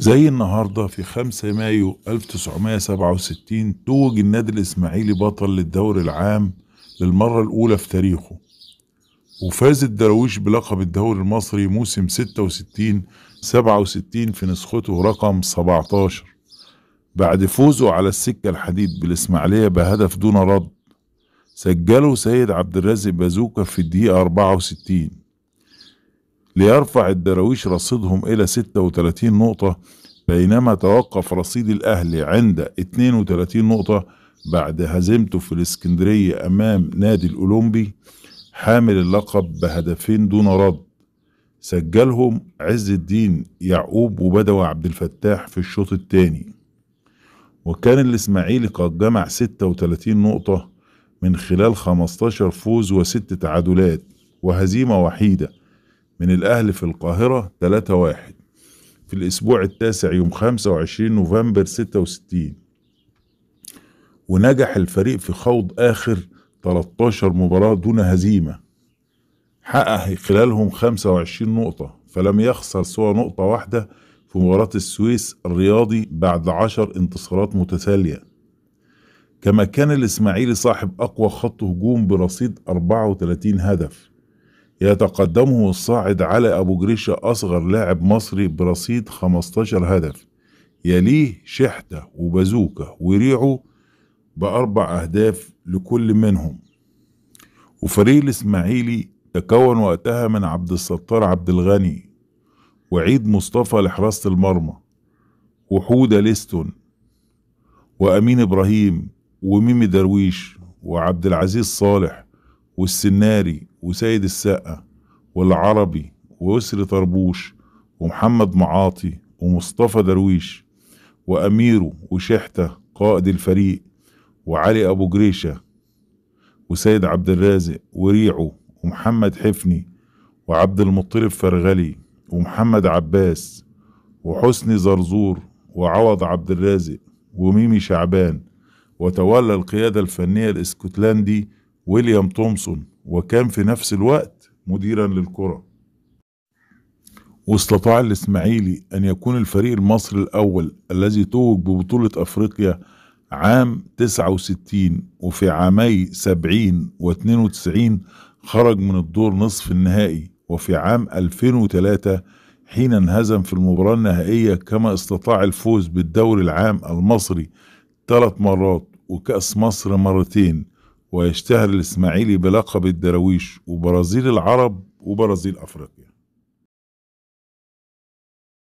زي النهاردة في 5 مايو 1967 توج النادي الإسماعيلي بطل للدوري العام للمرة الأولى في تاريخه وفاز الدراويش بلقب الدوري المصري موسم 66 67 في نسخته رقم 17 بعد فوزه على السكة الحديد بالإسماعيلية بهدف دون رد سجله سيد عبد الرازق بازوكا في الدقيقة 64 ليرفع الدراويش رصيدهم إلى 36 نقطة بينما توقف رصيد الأهلي عند 32 نقطة بعد هزيمته في الإسكندرية أمام نادي الأولمبي حامل اللقب بهدفين دون رد سجلهم عز الدين يعقوب وبدوي عبد الفتاح في الشوط الثاني وكان الإسماعيلي قد جمع 36 نقطة من خلال 15 فوز وست تعادلات وهزيمة وحيدة من الأهلي في القاهرة 3-1 في الأسبوع التاسع يوم 25 نوفمبر 66 ونجح الفريق في خوض آخر 13 مباراة دون هزيمة حقق خلالهم 25 نقطة فلم يخسر سوى نقطة واحدة في مباراة السويس الرياضي بعد 10 انتصارات متتالية كما كان الإسماعيلي صاحب أقوى خط هجوم برصيد 34 هدف يتقدمه الصاعد على أبو جريشة أصغر لاعب مصري برصيد 15 هدف يليه شحتة وبازوكا وريعو بأربع أهداف لكل منهم وفريق الإسماعيلي تكون وقتها من عبد الستار عبد الغني وعيد مصطفى لحراسة المرمى وحودة ليستون وأمين إبراهيم وميمي درويش وعبد العزيز صالح والسناري وسيد السقا والعربي ويسري طربوش ومحمد معاطي ومصطفى درويش وأميره وشحتة قائد الفريق وعلي أبو جريشة وسيد عبد الرازق وريعه ومحمد حفني وعبد المطلب فرغلي ومحمد عباس وحسني زرزور وعوض عبد الرازق وميمي شعبان وتولى القيادة الفنية الاسكتلندي ويليام تومسون وكان في نفس الوقت مديرا للكرة واستطاع الإسماعيلي أن يكون الفريق المصري الأول الذي توج ببطولة أفريقيا عام 69 وفي عامي 70 و 92 خرج من الدور نصف النهائي وفي عام 2003 حين انهزم في المباراة النهائية كما استطاع الفوز بالدوري العام المصري ثلاث مرات وكأس مصر مرتين ويشتهر الإسماعيلي بلقب الدراويش وبرازيل العرب وبرازيل أفريقيا